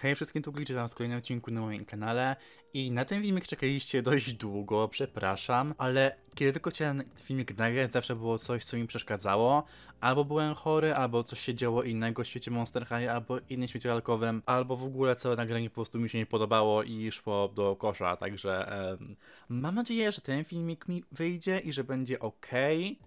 Hej wszystkim, tu Glitch, z kolejnym odcinku na moim kanale i na ten filmik czekaliście dość długo, przepraszam, ale kiedy tylko chciałem filmik nagrać, zawsze było coś, co mi przeszkadzało, albo byłem chory, albo coś się działo innego w świecie Monster High, albo innym świecie lalkowym, albo w ogóle całe nagranie po prostu mi się nie podobało i szło do kosza, także em, mam nadzieję, że ten filmik mi wyjdzie i że będzie ok,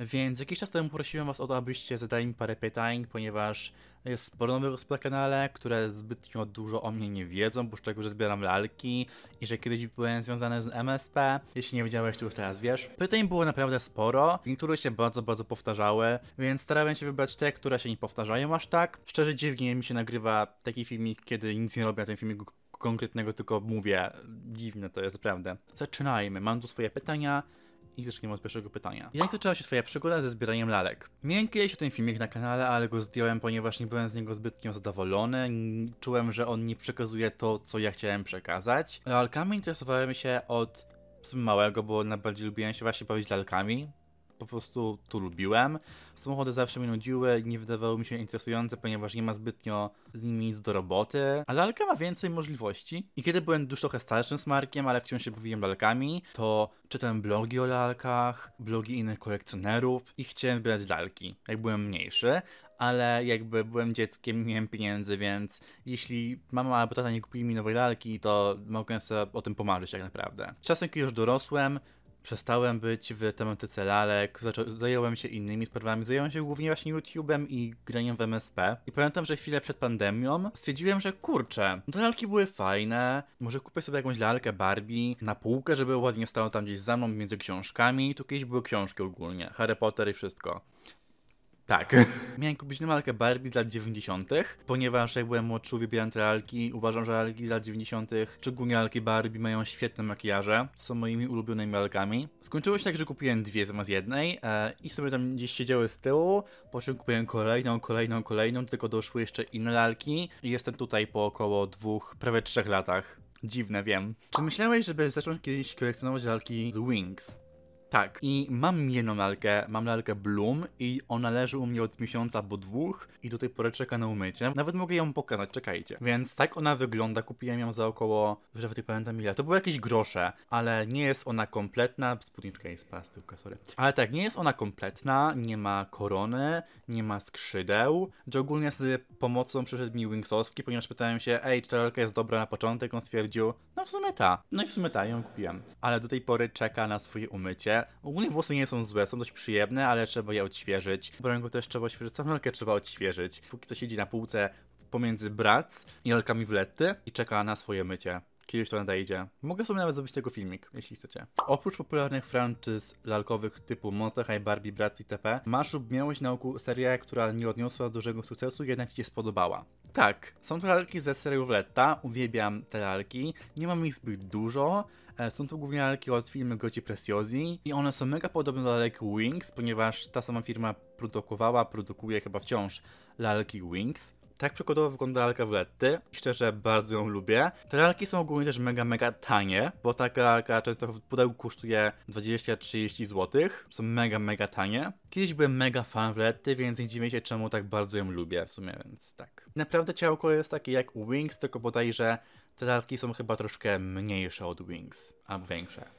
więc jakiś czas temu prosiłem was o to, abyście zadali mi parę pytań, ponieważ jest sporo nowych osób na kanale, które zbytnio dużo o mnie nie wiedzą, bo z że zbieram lalki i że kiedyś byłem związany z MSP. Jeśli nie wiedziałeś, to już teraz wiesz. Pytań było naprawdę sporo, niektóre się bardzo, bardzo powtarzały, więc starałem się wybrać te, które się nie powtarzają aż tak. Szczerze dziwnie mi się nagrywa taki filmik, kiedy nic nie robię na tym filmiku konkretnego, tylko mówię. Dziwne to jest, naprawdę. Zaczynajmy. Mam tu swoje pytania. I zaczniemy od pierwszego pytania. Jak zaczęła się twoja przygoda ze zbieraniem lalek? Miałem kiedyś o tym filmik na kanale, ale go zdjąłem, ponieważ nie byłem z niego zbytnio zadowolony. Czułem, że on nie przekazuje to, co ja chciałem przekazać. Lalkami interesowałem się od małego, bo najbardziej lubiłem się właśnie bawić lalkami po prostu tu lubiłem. Samochody zawsze mnie nudziły, nie wydawały mi się interesujące, ponieważ nie ma zbytnio z nimi nic do roboty, ale lalka ma więcej możliwości. I kiedy byłem już trochę starszym smarkiem, ale wciąż się bawiłem lalkami, to czytałem blogi o lalkach, blogi innych kolekcjonerów i chciałem zbierać lalki, jak byłem mniejszy, ale jakby byłem dzieckiem, nie miałem pieniędzy, więc jeśli mama albo tata nie kupili mi nowej lalki, to mogłem sobie o tym pomarzyć tak naprawdę. czasem, kiedy już dorosłem, Przestałem być w tematyce lalek, zająłem się innymi sprawami, zająłem się głównie właśnie YouTube'em i graniem w MSP. I pamiętam, że chwilę przed pandemią stwierdziłem, że kurczę, no te lalki były fajne, może kupię sobie jakąś lalkę Barbie na półkę, żeby ładnie stało tam gdzieś za mną między książkami. Tu kiedyś były książki ogólnie, Harry Potter i wszystko. Tak. Miałem kupić normalkę Barbie z lat 90., ponieważ jak byłem młodszy, wybierałem te lalki. Uważam, że lalki z lat 90., szczególnie lalki Barbie, mają świetne makijaże. Są moimi ulubionymi lalkami. Skończyło się tak, że kupiłem dwie zamiast jednej e, i sobie tam gdzieś siedziały z tyłu, po czym kupiłem kolejną, kolejną, kolejną, tylko doszły jeszcze inne lalki i jestem tutaj po około dwóch, prawie trzech latach. Dziwne, wiem. Czy myślałeś, żeby zacząć kiedyś kolekcjonować lalki z Wings? Tak, i mam jedną lalkę, mam lalkę Bloom i ona leży u mnie od miesiąca bo dwóch i do tej pory czeka na umycie. Nawet mogę ją pokazać, czekajcie. Więc tak ona wygląda, kupiłem ją za około, że nawet nie pamiętam ile, to były jakieś grosze, ale nie jest ona kompletna, spódniczka jest plastyka, sorry. Ale tak, nie jest ona kompletna, nie ma korony, nie ma skrzydeł, gdzie ogólnie z pomocą przyszedł mi Wingsowski, ponieważ pytałem się, ej, czy ta lalka jest dobra na początek, on stwierdził, no w sumie ta, no i w sumie ta, ją kupiłem. Ale do tej pory czeka na swoje umycie ogólnie włosy nie są złe, są dość przyjemne, ale trzeba je odświeżyć. W ręku też trzeba odświeżyć, lalkę trzeba odświeżyć. Póki co siedzi na półce pomiędzy brac i lalkami Wletty i czeka na swoje mycie kiedyś to nadejdzie. Mogę sobie nawet zrobić tego filmik, jeśli chcecie. Oprócz popularnych franczyz lalkowych typu Monster High, Barbie, Bratz masz Marshub miałeś na oku serię, która nie odniosła dużego sukcesu, jednak ci się spodobała. Tak, są to lalki ze serii Letta, uwielbiam te lalki, nie mam ich zbyt dużo, e, są to głównie lalki od filmu Goci Preciosi i one są mega podobne do lalek Wings, ponieważ ta sama firma produkowała, produkuje chyba wciąż lalki Wings. Tak przykładowo wygląda lalka w Letty. Szczerze, bardzo ją lubię. Te lalki są ogólnie też mega, mega tanie, bo taka lalka często w pudełku kosztuje 20-30 zł. Są mega, mega tanie. Kiedyś byłem mega fan w Letty, więc nie dziwię się, czemu tak bardzo ją lubię w sumie, więc tak. Naprawdę ciałko jest takie jak u Wings, tylko bodajże te lalki są chyba troszkę mniejsze od Wings, albo większe.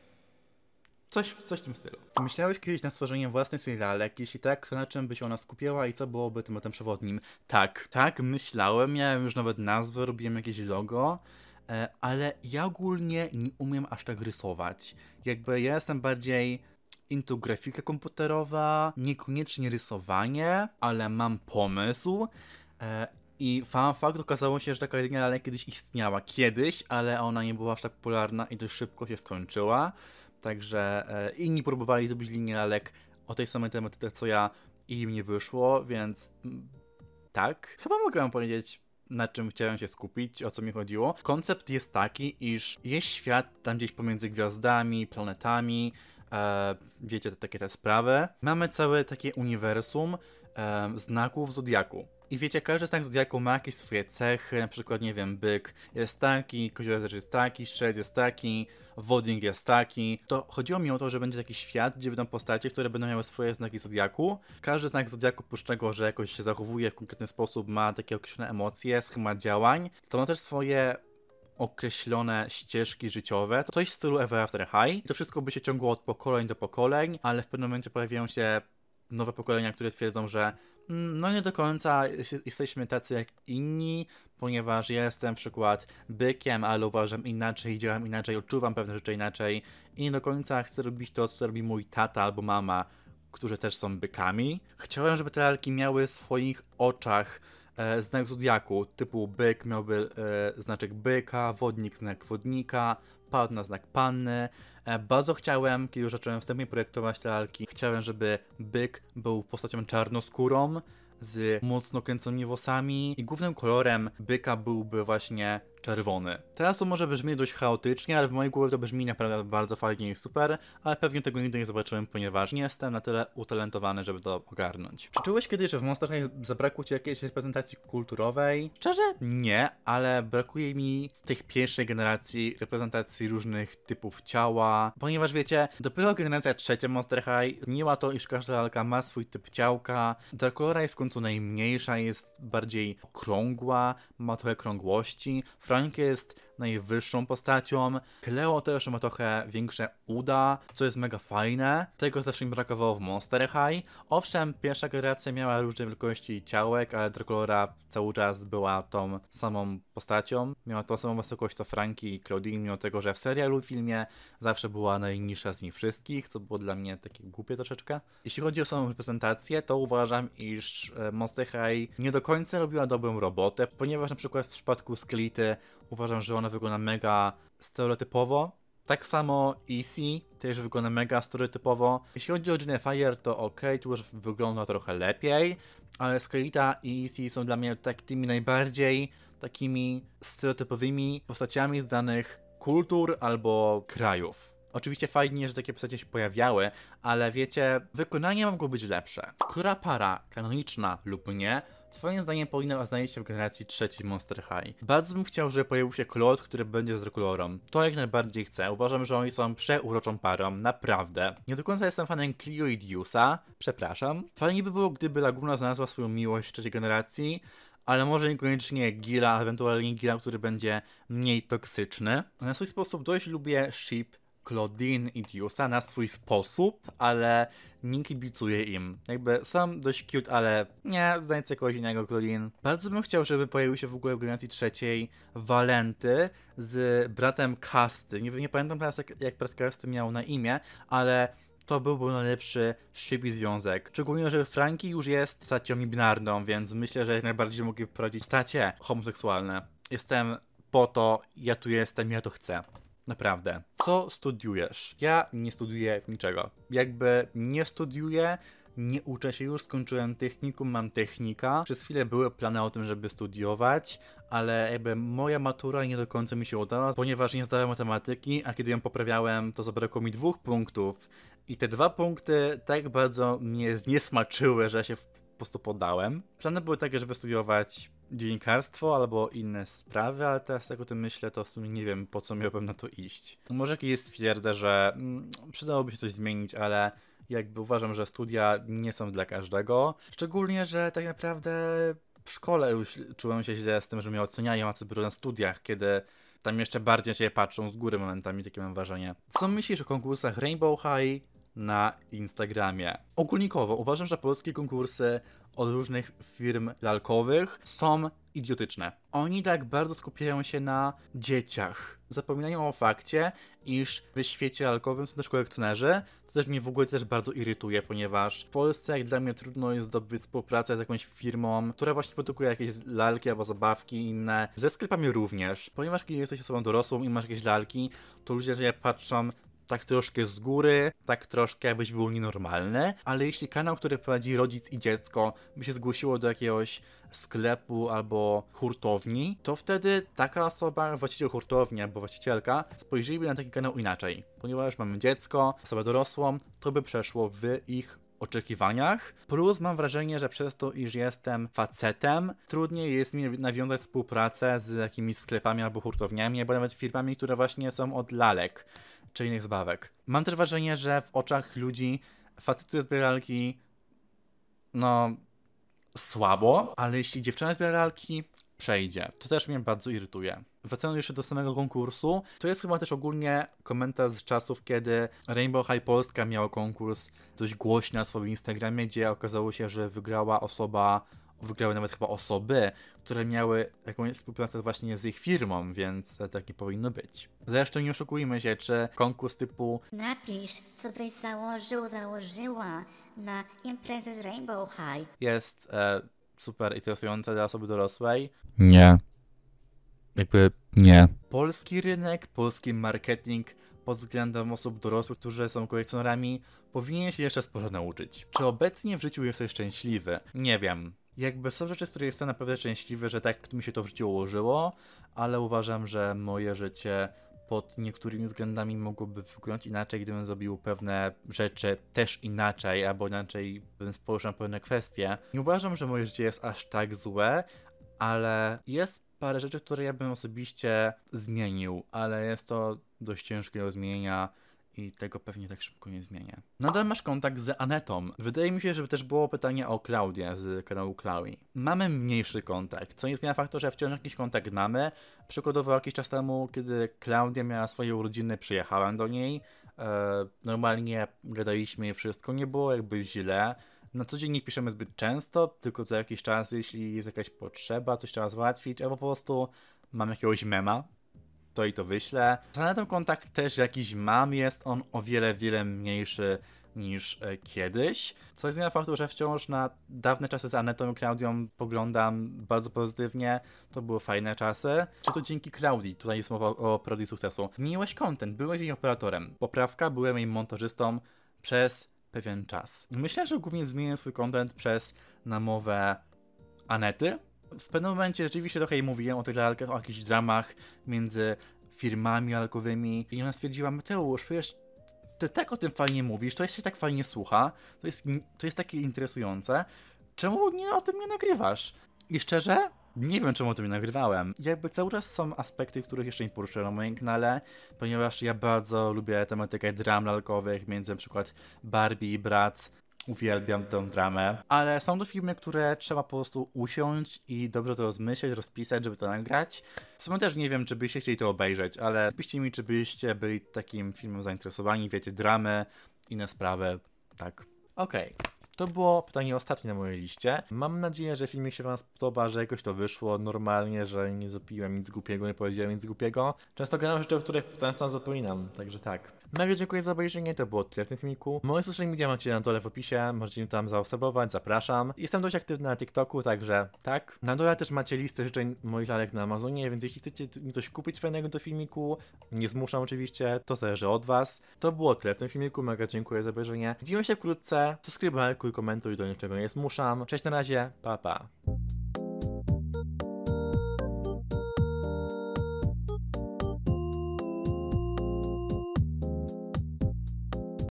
Coś, coś w tym stylu. Myślałeś kiedyś nad stworzeniem własnej serialek? Jeśli tak, to na czym by się ona skupiała i co byłoby tematem przewodnim? Tak, tak, myślałem, miałem już nawet nazwę, robiłem jakieś logo, e, ale ja ogólnie nie umiem aż tak rysować. Jakby ja jestem bardziej into grafika komputerowa, niekoniecznie rysowanie, ale mam pomysł. E, I fan fact okazało się, że taka linia kiedyś istniała. Kiedyś, ale ona nie była aż tak popularna i dość szybko się skończyła. Także e, inni próbowali zrobić linealek o tej samej tematyce co ja i im nie wyszło, więc mm, tak. Chyba mogę wam powiedzieć, na czym chciałem się skupić, o co mi chodziło. Koncept jest taki, iż jest świat tam gdzieś pomiędzy gwiazdami, planetami, e, wiecie, takie te sprawy. Mamy całe takie uniwersum e, znaków Zodiaku. I wiecie, każdy znak zodiaku ma jakieś swoje cechy, na przykład, nie wiem, byk jest taki, koziorek jest taki, szred jest taki, wodnik jest taki. To chodziło mi o to, że będzie taki świat, gdzie będą postacie, które będą miały swoje znaki zodiaku. Każdy znak zodiaku, oprócz tego, że jakoś się zachowuje w konkretny sposób, ma takie określone emocje, schemat działań, to ma też swoje określone ścieżki życiowe, to coś w stylu Ever After High. I to wszystko by się ciągło od pokoleń do pokoleń, ale w pewnym momencie pojawiają się nowe pokolenia, które twierdzą, że no nie do końca jesteśmy tacy jak inni, ponieważ jestem przykład bykiem, ale uważam inaczej, działam inaczej, odczuwam pewne rzeczy inaczej i nie do końca chcę robić to, co robi mój tata albo mama, którzy też są bykami. Chciałem, żeby te lalki miały w swoich oczach e, znak zodiaku, typu byk miałby e, znaczek byka, wodnik znak wodnika, panna znak panny, E, bardzo chciałem, kiedy już zacząłem wstępnie projektować te lalki, chciałem, żeby byk był postacią czarnoskórą, z mocno kręconymi włosami i głównym kolorem byka byłby właśnie czerwony. Teraz to może brzmi dość chaotycznie, ale w mojej głowie to brzmi naprawdę bardzo fajnie i super, ale pewnie tego nigdy nie zobaczyłem, ponieważ nie jestem na tyle utalentowany, żeby to ogarnąć. Czy czułeś kiedyś, że w Monster High zabrakło ci jakiejś reprezentacji kulturowej? Szczerze? Nie, ale brakuje mi w tych pierwszej generacji reprezentacji różnych typów ciała, ponieważ wiecie, dopiero generacja trzecia Monster High zmieniła to, iż każda lalka ma swój typ ciałka, Draculora jest w końcu najmniejsza, jest bardziej okrągła, ma trochę krągłości, Frank jest najwyższą postacią. Cleo też ma trochę większe uda, co jest mega fajne. Tego zawsze mi brakowało w Monster High. Owszem, pierwsza generacja miała różne wielkości ciałek, ale Draculora cały czas była tą samą postacią. Miała tą samą wysokość to Franki i Claudine, mimo tego, że w serialu i filmie zawsze była najniższa z nich wszystkich, co było dla mnie takie głupie troszeczkę. Jeśli chodzi o samą reprezentację, to uważam, iż e, Monster High nie do końca robiła dobrą robotę, ponieważ na przykład w przypadku Skelity uważam, że ona wygląda mega stereotypowo. Tak samo Easy też wygląda mega stereotypowo. Jeśli chodzi o Fire, to ok, tu już wygląda trochę lepiej, ale Skylita i Easy są dla mnie takimi najbardziej takimi stereotypowymi postaciami z danych kultur albo krajów. Oczywiście fajnie, że takie postacie się pojawiały, ale wiecie, wykonanie mogło być lepsze. Która para, kanoniczna lub nie, twoim zdaniem powinna znaleźć się w generacji trzeciej Monster High. Bardzo bym chciał, żeby pojawił się kolor, który będzie z kolorą. To jak najbardziej chcę. Uważam, że oni są przeuroczą parą, naprawdę. Nie do końca jestem fanem Clio i Diusa, przepraszam. Fajnie by było, gdyby Laguna znalazła swoją miłość trzeciej generacji, ale może niekoniecznie Gila, ewentualnie Gila, który będzie mniej toksyczny. Na swój sposób dość lubię Sheep Claudine i Diusa na swój sposób, ale nie kibicuję im. Jakby są dość cute, ale nie, znajdźcie kogoś innego Claudine. Bardzo bym chciał, żeby pojawił się w ogóle w generacji trzeciej Valenty z bratem Kasty. Nie, nie pamiętam teraz jak, jak brat Kasty miał na imię, ale to byłby najlepszy szybki związek. Szczególnie, że Franki już jest stacią binarną, więc myślę, że jak najbardziej mogli wprowadzić tacie homoseksualne. Jestem po to, ja tu jestem, ja to chcę. Naprawdę. Co studiujesz? Ja nie studiuję niczego. Jakby nie studiuję, nie uczę się już, skończyłem technikum, mam technika. Przez chwilę były plany o tym, żeby studiować, ale jakby moja matura nie do końca mi się udała, ponieważ nie zdałem matematyki, a kiedy ją poprawiałem, to zabrakło mi dwóch punktów. I te dwa punkty tak bardzo mnie zniesmaczyły, że się po prostu podałem. Plany były takie, żeby studiować dziennikarstwo albo inne sprawy, ale teraz tak o tym myślę, to w sumie nie wiem, po co miałbym na to iść. Może jakiś stwierdzę, że mm, przydałoby się coś zmienić, ale jakby uważam, że studia nie są dla każdego. Szczególnie, że tak naprawdę w szkole już czułem się źle z tym, że mnie oceniają, a co dopiero na studiach, kiedy tam jeszcze bardziej się patrzą z góry momentami, takie mam wrażenie. Co myślisz o konkursach Rainbow High na Instagramie? Ogólnikowo uważam, że polskie konkursy od różnych firm lalkowych są idiotyczne. Oni tak bardzo skupiają się na dzieciach. Zapominają o fakcie, iż w świecie lalkowym są też kolekcjonerzy, to też mnie w ogóle też bardzo irytuje, ponieważ w Polsce jak dla mnie trudno jest zdobyć współpracę z jakąś firmą, która właśnie produkuje jakieś lalki albo zabawki inne, ze sklepami również. Ponieważ kiedy jesteś osobą dorosłą i masz jakieś lalki, to ludzie na patrzą tak troszkę z góry, tak troszkę jakbyś był nienormalny, ale jeśli kanał, który prowadzi rodzic i dziecko by się zgłosiło do jakiegoś sklepu albo hurtowni, to wtedy taka osoba, właściciel hurtowni albo właścicielka spojrzyliby na taki kanał inaczej. Ponieważ mamy dziecko, osobę dorosłą, to by przeszło w ich oczekiwaniach. Plus mam wrażenie, że przez to, iż jestem facetem, trudniej jest mi nawiązać współpracę z jakimiś sklepami albo hurtowniami, albo nawet firmami, które właśnie są od lalek czy innych zabawek. Mam też wrażenie, że w oczach ludzi facetuje zbieralki no słabo, ale jeśli dziewczyna zbieralki przejdzie. To też mnie bardzo irytuje. Wracając jeszcze do samego konkursu, to jest chyba też ogólnie komentarz z czasów, kiedy Rainbow High Polska miała konkurs dość głośny na swoim Instagramie, gdzie okazało się, że wygrała osoba wygrały nawet chyba osoby, które miały jakąś współpracę właśnie z ich firmą, więc taki powinno być. Zresztą nie oszukujmy się, czy konkurs typu Napisz, co byś założył, założyła na imprezę z Rainbow High jest e, super interesujące dla osoby dorosłej? Nie. Jakby nie. Polski rynek, polski marketing pod względem osób dorosłych, którzy są kolekcjonerami, powinien się jeszcze sporo nauczyć. Czy obecnie w życiu jesteś szczęśliwy? Nie wiem jakby są rzeczy, z których jestem naprawdę szczęśliwy, że tak mi się to w życiu ułożyło, ale uważam, że moje życie pod niektórymi względami mogłoby wyglądać inaczej, gdybym zrobił pewne rzeczy też inaczej, albo inaczej bym spojrzał na pewne kwestie. Nie uważam, że moje życie jest aż tak złe, ale jest parę rzeczy, które ja bym osobiście zmienił, ale jest to dość ciężkie do zmienienia i tego pewnie tak szybko nie zmienię. Nadal masz kontakt z Anetą. Wydaje mi się, żeby też było pytanie o Klaudię z kanału Klaui. Mamy mniejszy kontakt, co nie zmienia faktu, że wciąż jakiś kontakt mamy. Przykładowo jakiś czas temu, kiedy Klaudia miała swoje urodziny, przyjechałem do niej. E, normalnie gadaliśmy i wszystko, nie było jakby źle. Na co dzień nie piszemy zbyt często, tylko co jakiś czas, jeśli jest jakaś potrzeba, coś trzeba załatwić, albo po prostu mam jakiegoś mema, to i to wyślę. Ale kontakt też jakiś mam, jest on o wiele, wiele mniejszy niż e, kiedyś. Co jest zmiana faktu, że wciąż na dawne czasy z Anetą i Klaudią poglądam bardzo pozytywnie. To były fajne czasy. Czy to dzięki Klaudii, tutaj jest mowa o prodi sukcesu. Miłeś content, byłeś jej operatorem. Poprawka, byłem jej montażystą przez pewien czas. Myślę, że głównie zmieniłem swój content przez namowę Anety, w pewnym momencie rzeczywiście trochę jej mówiłem o tych lalkach, o jakichś dramach między firmami alkowymi i ona stwierdziła, Mateusz, przecież ty tak o tym fajnie mówisz, to się tak fajnie słucha, to jest, to jest takie interesujące, czemu nie, o tym nie nagrywasz? I szczerze, nie wiem, czemu o tym nie nagrywałem. Jakby cały czas są aspekty, których jeszcze nie poruszyłem na moim kanale, ponieważ ja bardzo lubię tematykę dram lalkowych między np. Barbie i Bratz, Uwielbiam tę dramę, ale są to filmy, które trzeba po prostu usiąść i dobrze to rozmyśleć, rozpisać, żeby to nagrać. W sumie też nie wiem, czy byście chcieli to obejrzeć, ale piszcie mi, czy byście byli takim filmem zainteresowani, wiecie, dramę, inne sprawy, tak. Okej. Okay. To było pytanie ostatnie na mojej liście. Mam nadzieję, że filmik się Wam spodoba, że jakoś to wyszło normalnie, że nie zrobiłem nic głupiego, nie powiedziałem nic głupiego. Często gadam rzeczy, o których potem sam zapominam, także tak. Na no dziękuję za obejrzenie, to było tyle w tym filmiku. Moje social media macie na dole w opisie, możecie mi tam zaobserwować, zapraszam. Jestem dość aktywny na TikToku, także tak. Na dole też macie listę życzeń moich lalek na Amazonie, więc jeśli chcecie mi coś kupić fajnego do filmiku, nie zmuszam oczywiście, to zależy od was. To było tyle w tym filmiku, mega dziękuję za obejrzenie. Widzimy się wkrótce, subskrybuj, lajkuj, komentuj, do niczego nie zmuszam. Cześć na razie, pa pa.